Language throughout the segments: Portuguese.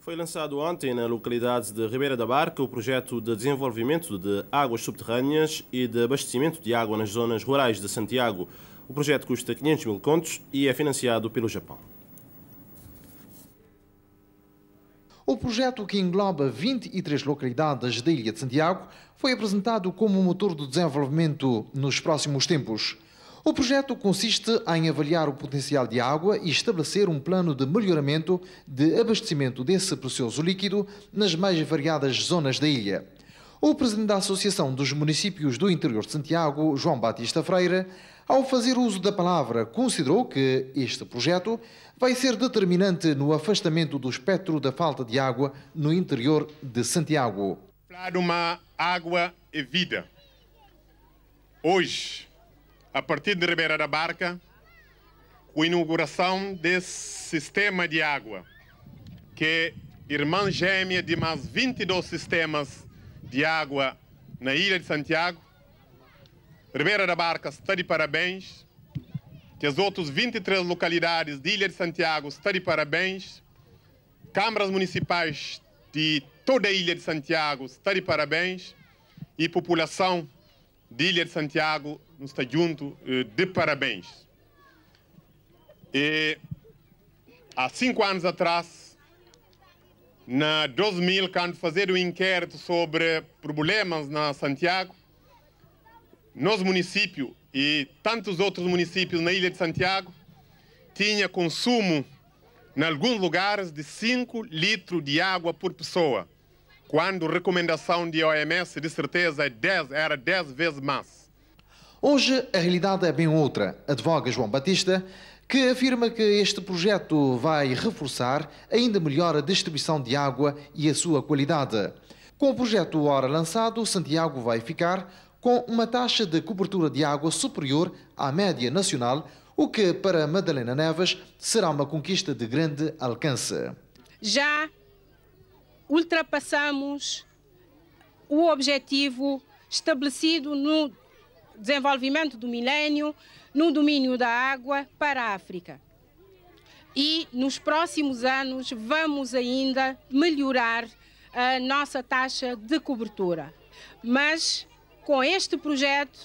Foi lançado ontem na localidade de Ribeira da Barca o projeto de desenvolvimento de águas subterrâneas e de abastecimento de água nas zonas rurais de Santiago. O projeto custa 500 mil contos e é financiado pelo Japão. O projeto, que engloba 23 localidades da Ilha de Santiago, foi apresentado como um motor do desenvolvimento nos próximos tempos. O projeto consiste em avaliar o potencial de água e estabelecer um plano de melhoramento de abastecimento desse precioso líquido nas mais variadas zonas da ilha. O presidente da Associação dos Municípios do Interior de Santiago, João Batista Freire, ao fazer uso da palavra, considerou que este projeto vai ser determinante no afastamento do espectro da falta de água no interior de Santiago. Para uma água e vida. Hoje, a partir de Ribeira da Barca, a inauguração desse sistema de água, que é irmã gêmea de mais 22 sistemas de água na Ilha de Santiago, Ribeira da Barca está de parabéns, que as outras 23 localidades de Ilha de Santiago está de parabéns, câmaras municipais de toda a Ilha de Santiago está de parabéns e população de Ilha de Santiago nos está junto eh, de parabéns. E, há cinco anos atrás, na 2000, quando fazer um inquérito sobre problemas na Santiago, nosso município e tantos outros municípios na Ilha de Santiago tinha consumo, em alguns lugares, de 5 litros de água por pessoa, quando a recomendação de OMS, de certeza, é era 10 vezes mais. Hoje, a realidade é bem outra, advoga João Batista, que afirma que este projeto vai reforçar ainda melhor a distribuição de água e a sua qualidade. Com o projeto Hora lançado, Santiago vai ficar com uma taxa de cobertura de água superior à média nacional, o que para Madalena Neves será uma conquista de grande alcance. Já ultrapassamos o objetivo estabelecido no desenvolvimento do milénio no domínio da água para a África. E nos próximos anos vamos ainda melhorar a nossa taxa de cobertura. Mas com este projeto,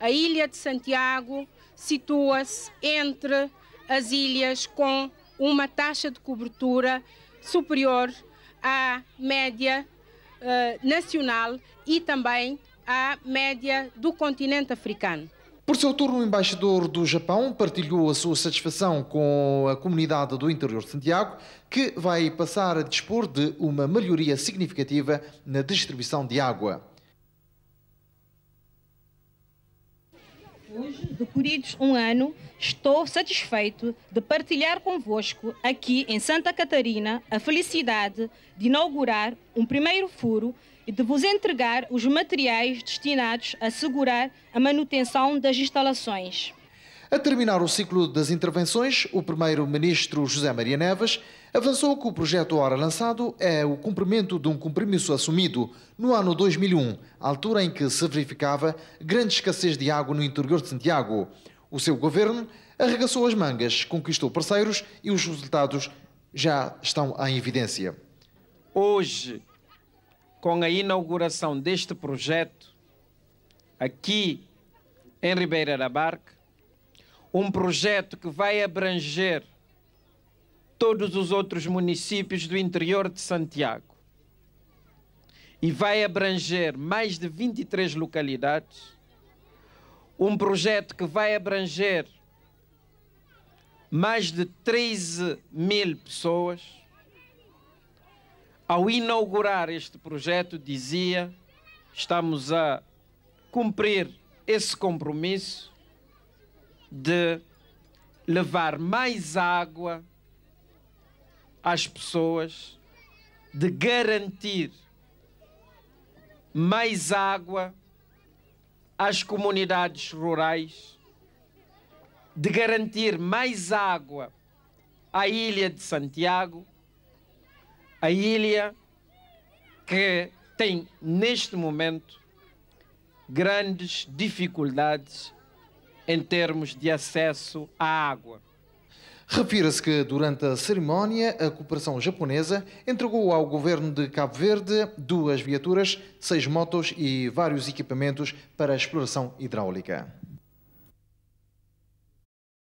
a Ilha de Santiago situa-se entre as ilhas com uma taxa de cobertura superior à média eh, nacional e também à média do continente africano. Por seu turno, o embaixador do Japão partilhou a sua satisfação com a comunidade do interior de Santiago, que vai passar a dispor de uma melhoria significativa na distribuição de água. Hoje, decorridos um ano, estou satisfeito de partilhar convosco, aqui em Santa Catarina, a felicidade de inaugurar um primeiro furo e de vos entregar os materiais destinados a assegurar a manutenção das instalações. A terminar o ciclo das intervenções, o primeiro-ministro José Maria Neves avançou que o projeto ora lançado é o cumprimento de um compromisso assumido no ano 2001, altura em que se verificava grande escassez de água no interior de Santiago. O seu governo arregaçou as mangas, conquistou parceiros e os resultados já estão em evidência. Hoje, com a inauguração deste projeto, aqui em Ribeira da Barca, um projeto que vai abranger todos os outros municípios do interior de Santiago e vai abranger mais de 23 localidades. Um projeto que vai abranger mais de 13 mil pessoas. Ao inaugurar este projeto, dizia: estamos a cumprir esse compromisso de levar mais água às pessoas, de garantir mais água às comunidades rurais, de garantir mais água à Ilha de Santiago, a ilha que tem neste momento grandes dificuldades em termos de acesso à água. Refira-se que, durante a cerimónia, a cooperação japonesa entregou ao governo de Cabo Verde duas viaturas, seis motos e vários equipamentos para exploração hidráulica.